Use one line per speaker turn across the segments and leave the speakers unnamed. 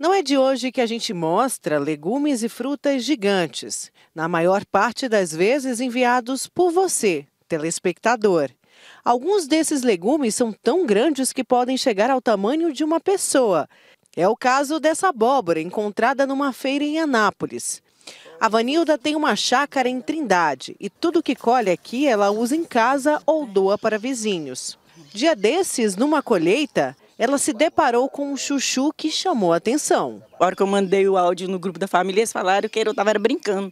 Não é de hoje que a gente mostra legumes e frutas gigantes, na maior parte das vezes enviados por você, telespectador. Alguns desses legumes são tão grandes que podem chegar ao tamanho de uma pessoa. É o caso dessa abóbora encontrada numa feira em Anápolis. A Vanilda tem uma chácara em Trindade e tudo que colhe aqui ela usa em casa ou doa para vizinhos. Dia desses, numa colheita, ela se deparou com um chuchu que chamou a
atenção. A hora que eu mandei o áudio no grupo da família, eles falaram que eu estava brincando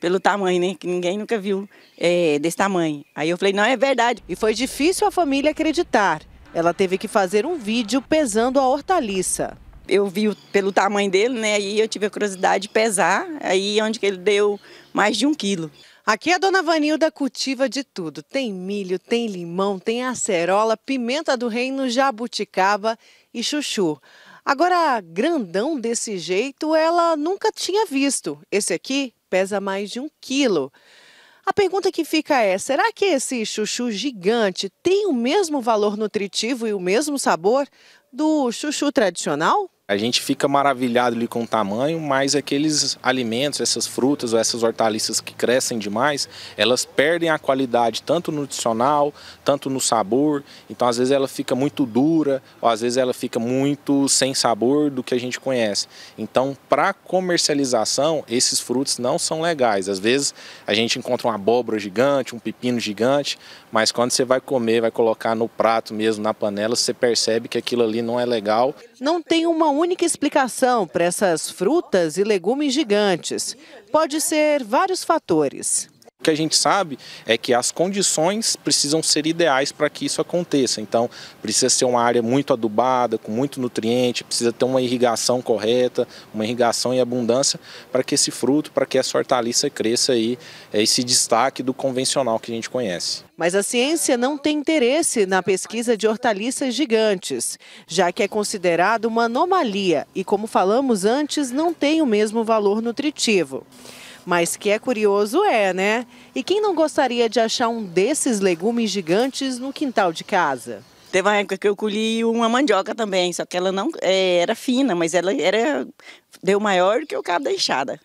pelo tamanho, né? Que ninguém nunca viu é, desse tamanho. Aí eu falei, não, é verdade. E foi difícil a família acreditar. Ela teve que fazer um vídeo pesando a hortaliça. Eu vi pelo tamanho dele, né? Aí eu tive a curiosidade de pesar, aí onde que ele deu mais de um quilo. Aqui é a dona Vanilda cultiva de tudo. Tem milho, tem limão, tem acerola,
pimenta do reino, jabuticaba e chuchu. Agora, grandão desse jeito, ela nunca tinha visto. Esse aqui pesa mais de um quilo. A pergunta que fica é: será que esse chuchu gigante tem o mesmo valor nutritivo e o mesmo sabor do chuchu tradicional?
A gente fica maravilhado ali com o tamanho, mas aqueles alimentos, essas frutas ou essas hortaliças que crescem demais, elas perdem a qualidade tanto nutricional, tanto no sabor. Então, às vezes ela fica muito dura, ou às vezes ela fica muito sem sabor do que a gente conhece. Então, para comercialização, esses frutos não são legais. Às vezes a gente encontra uma abóbora gigante, um pepino gigante, mas quando você vai comer, vai colocar no prato mesmo, na panela, você percebe que aquilo ali não é legal.
Não tem uma única explicação para essas frutas e legumes gigantes. Pode ser vários fatores
que a gente sabe é que as condições precisam ser ideais para que isso aconteça. Então, precisa ser uma área muito adubada, com muito nutriente, precisa ter uma irrigação correta, uma irrigação em abundância para que esse fruto, para que essa hortaliça cresça aí, é esse destaque do convencional que a gente conhece.
Mas a ciência não tem interesse na pesquisa de hortaliças gigantes, já que é considerado uma anomalia e, como falamos antes, não tem o mesmo valor nutritivo. Mas que é curioso é, né? E quem não gostaria de achar um desses legumes gigantes no quintal de
casa? Teve uma época que eu colhi uma mandioca também, só que ela não é, era fina, mas ela era deu maior que o cabo da enxada.